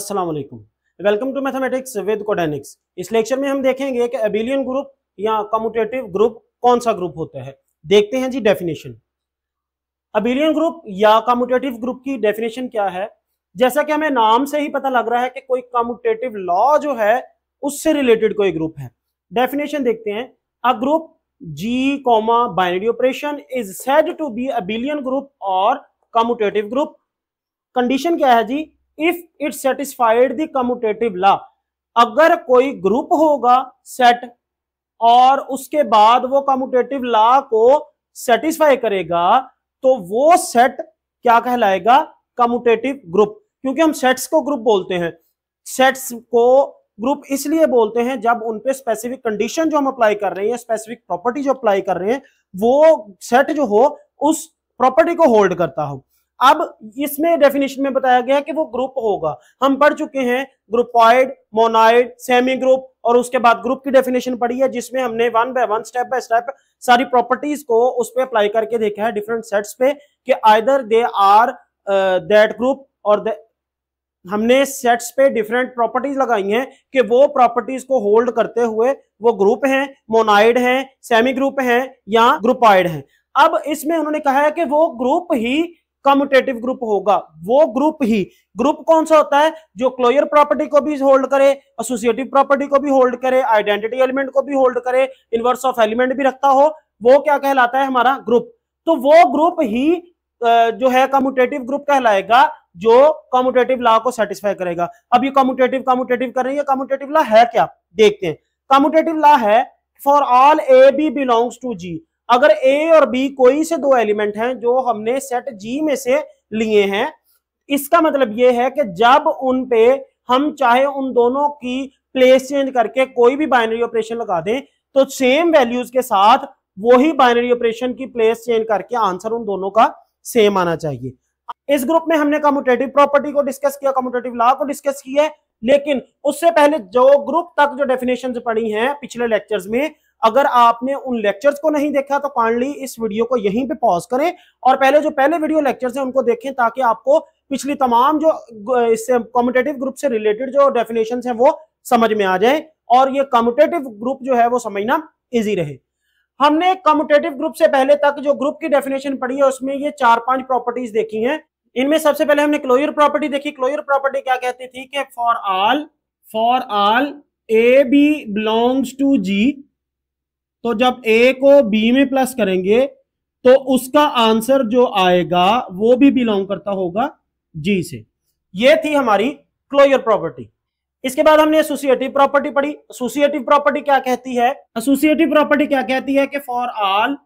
अस्सलाम वालेकुम welcome to mathematics with Codenics इस लेक्चर में हम देखेंगे कि एबिलियन ग्रुप या कम्यूटेटिव ग्रुप कौन सा ग्रुप होता है देखते हैं जी डेफिनेशन अबिलियन ग्रुप या कम्यूटेटिव ग्रुप की डेफिनेशन क्या है जैसा कि हमें नाम से ही पता लग रहा है कि कोई कम्यूटेटिव लॉ जो है उससे रिलेटेड कोई ग्रुप है डेफिनेशन देखते हैं a group G comma binary operation is said to be abelian group और कम्यूटेटिव ग्रुप कंडीशन क्या है G if it satisfied the commutative law अगर कोई ग्रुप होगा सेट और उसके बाद वो कम्यूटेटिव लॉ को सेटिस्फाई करेगा तो वो सेट क्या कहलाएगा कम्यूटेटिव ग्रुप क्योंकि हम सेट्स को ग्रुप बोलते हैं सेट्स को ग्रुप इसलिए बोलते हैं जब उनपे स्पेसिफिक कंडीशन जो हम अप्लाई कर रहे हैं स्पेसिफिक प्रॉपर्टी जो अप्लाई कर रहे हैं वो सेट जो हो उस प्रॉपर्टी को होल्ड करता हो अब इसमें डेफिनेशन में बताया गया कि वो ग्रुप होगा हम पढ़ चुके हैं ग्रुपॉइड मोनाइड सेमी ग्रुप और उसके बाद ग्रुप की डेफिनेशन पढ़ी है जिसमें हमने one by one step by step सारी प्रॉपर्टीज को उस पर अप्लाई करके देखा है डिफरेंट सेट्स पे कि either they are that group और हमने सेट्स पे डिफरेंट प्रॉपर्टीज लगाई हैं कि वो प्रॉपर्टीज को होल्ड करते हुए वो ग्रुप हैं मोनाइड हैं सेमी ग्रुप हैं या ग्रुपाइड हैं अब इसमें उन्होंने कहा है कि वो ग्रुप ही कम्यूटेटिव ग्रुप होगा वो ग्रुप ही ग्रुप कौन सा होता है जो क्लोयर प्रॉपर्टी को भी होल्ड करे एसोसिएटिव प्रॉपर्टी को भी होल्ड करे आइडेंटिटी एलिमेंट को भी होल्ड करे इनवर्स ऑफ एलिमेंट भी रखता हो वो क्या कहलाता है हमारा ग्रुप तो वो ग्रुप ही जो है कम्यूटेटिव ग्रुप कहलाएगा जो कम्यूटेटिव लॉ को सेटिस्फाई करेगा अब ये कम्यूटेटिव कम्यूटेटिव कर रही है कम्यूटेटिव लॉ है क्या देखते हैं कम्यूटेटिव लॉ है for all a b belongs to G अगर ए और बी कोई से दो एलिमेंट हैं जो हमने सेट जी में से लिए हैं इसका मतलब यह है कि जब उन पे हम चाहे उन दोनों की प्लेस चेंज करके कोई भी बाइनरी ऑपरेशन लगा दें तो सेम वैल्यूज के साथ वही बाइनरी ऑपरेशन की प्लेस चेंज करके आंसर उन दोनों का सेम आना चाहिए इस ग्रुप में हमने कम्यूटेटिव प्रॉपर्टी को डिस्कस किया कम्यूटेटिव लॉ को डिस्कस किया लेकिन उससे पहले जो ग्रुप तक जो डेफिनेशन पड़ी हैं पिछले लेक्चर्स में अगर आपने उन लेक्चर्स को नहीं देखा तो कांडली इस वीडियो को यहीं पे पॉज करें और पहले जो पहले वीडियो लेक्चर्स हैं उनको देखें ताकि आपको पिछली तमाम जो इससे कॉम्पिटेटिव ग्रुप से रिलेटेड जो डेफिनेशन है वो समझ में आ जाए और ये कॉम्पिटेटिव ग्रुप जो है वो समझना ईजी रहे हमने कॉम्पिटेटिव ग्रुप से पहले तक जो ग्रुप की डेफिनेशन पढ़ी है उसमें ये चार पांच प्रॉपर्टीज देखी है इनमें सबसे पहले हमने क्लोयर प्रॉपर्टी देखी क्लोयर प्रॉपर्टी क्या कहती थी कि for all for all a b belongs to G तो जब ए को बी में प्लस करेंगे तो उसका आंसर जो आएगा वो भी बिलोंग करता होगा जी से ये थी हमारी क्लोजर प्रॉपर्टी इसके बाद हमने एसोसिएटिव प्रॉपर्टी पढ़ी एसोसिएटिव प्रॉपर्टी क्या कहती है एसोसिएटिव प्रॉपर्टी क्या कहती है कि for all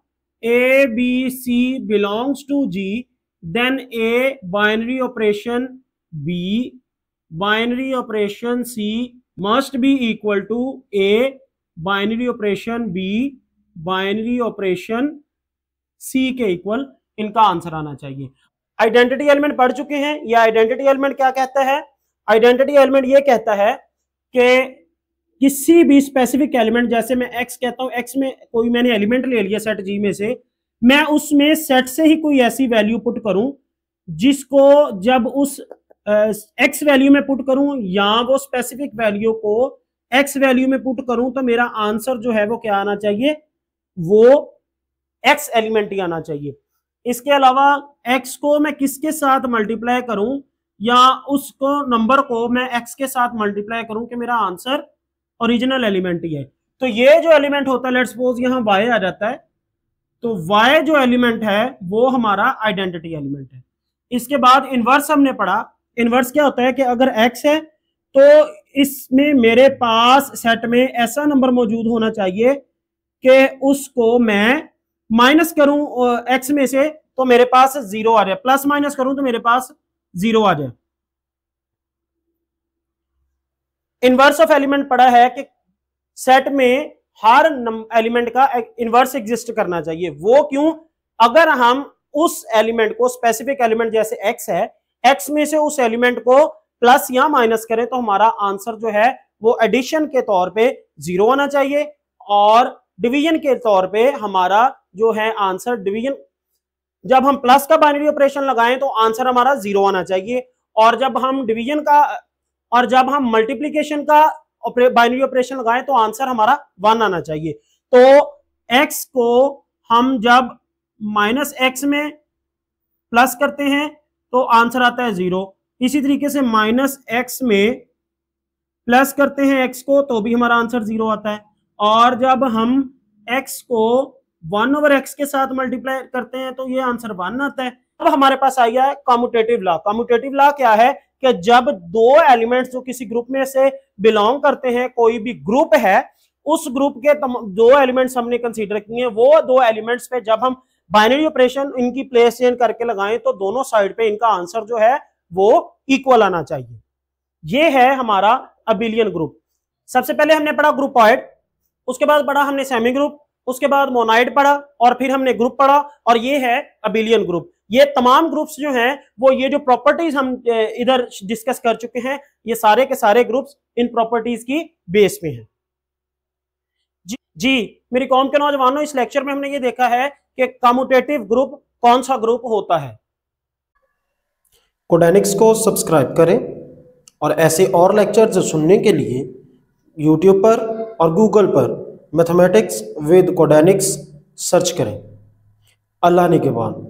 a b c belongs to G then a binary operation b binary operation c must be equal to a binary operation b binary operation c के equal इनका answer आना चाहिए identity element पढ़ चुके हैं ये identity element क्या कहता है आइडेंटिटी एलिमेंट ये कहता है कि किसी भी स्पेसिफिक एलिमेंट जैसे मैं एक्स कहता हूं एक्स में कोई मैंने एलिमेंट ले लिया सेट जी में से मैं उसमें सेट से ही कोई ऐसी वैल्यू पुट करूं जिसको जब उस एक्स वैल्यू में पुट करूं या वो स्पेसिफिक वैल्यू को एक्स वैल्यू में पुट करूं तो मेरा आंसर जो है वो क्या आना चाहिए वो एक्स एलिमेंट ही आना चाहिए इसके अलावा एक्स को मैं किसके साथ मल्टीप्लाई करूं या उसको नंबर को मैं एक्स के साथ मल्टीप्लाई करूं कि मेरा आंसर ओरिजिनल एलिमेंट ही है तो ये जो एलिमेंट होता है लेट सपोज यहां वाई आ जाता है तो वाई जो एलिमेंट है वो हमारा आइडेंटिटी एलिमेंट है इसके बाद इनवर्स हमने पढ़ा इनवर्स क्या होता है कि अगर एक्स है तो इसमें मेरे पास सेट में ऐसा नंबर मौजूद होना चाहिए कि उसको मैं माइनस करूं एक्स में से तो मेरे पास जीरो आ जाए प्लस माइनस करूं तो मेरे पास जीरो आ जाए इनवर्स ऑफ एलिमेंट पड़ा है कि सेट में हर एलिमेंट का इनवर्स एग्जिस्ट करना चाहिए वो क्यों अगर हम उस एलिमेंट को स्पेसिफिक एलिमेंट जैसे एक्स है एक्स में से उस एलिमेंट को प्लस या माइनस करें तो हमारा आंसर जो है वो एडिशन के तौर पे जीरो आना चाहिए और डिवीजन के तौर पे हमारा जो है आंसर डिवीजन जब हम प्लस का बाइनरी ऑपरेशन लगाएं तो आंसर हमारा जीरो आना चाहिए और जब हम डिवीजन का और जब हम मल्टीप्लीकेशन का बाइनरी ऑपरेशन लगाएं तो आंसर हमारा वन आना चाहिए तो एक्स को हम जब माइनस एक्स में प्लस करते हैं तो आंसर आता है जीरो इसी तरीके से माइनस एक्स में प्लस करते हैं एक्स को तो भी हमारा आंसर जीरो आता है और जब हम एक्स को वन ओवर एक्स के साथ मल्टीप्लाई करते हैं तो ये आंसर वन आता है अब हमारे पास आ गया है कॉम्यूटेटिव लॉ कॉम्यूटेटिव लॉ क्या है कि जब दो एलिमेंट्स जो किसी ग्रुप में से बिलोंग करते हैं कोई भी ग्रुप है उस ग्रुप के दो एलिमेंट्स हमने कंसीडर किए हैं वो दो एलिमेंट्स पे जब हम बाइनरी ऑपरेशन इनकी प्लेस चेंज करके लगाएं तो दोनों साइड पे इनका आंसर जो है वो इक्वल आना चाहिए ये है हमारा अबिलियन ग्रुप सबसे पहले हमने पढ़ा ग्रुपॉइड उसके बाद पढ़ा हमने सेमी ग्रुप उसके बाद मोनाइड पढ़ा और फिर हमने ग्रुप पढ़ा और ये है अबिलियन ग्रुप ये तमाम ग्रुप्स जो हैं वो ये जो प्रॉपर्टीज हम इधर डिस्कस कर चुके हैं ये सारे के सारे ग्रुप्स इन प्रॉपर्टीज की बेस में हैं जी, जी मेरी कौम के नौजवानों इस लेक्चर में हमने ये देखा है कि कम्यूटेटिव ग्रुप कौन सा ग्रुप होता है कोडेनिक्स को सब्सक्राइब करें और ऐसे और लेक्चर्स सुनने के लिए यूट्यूब पर और गूगल पर मैथमेटिक्स विद कोडेनिक्स सर्च करें अल्लाह ने के बाद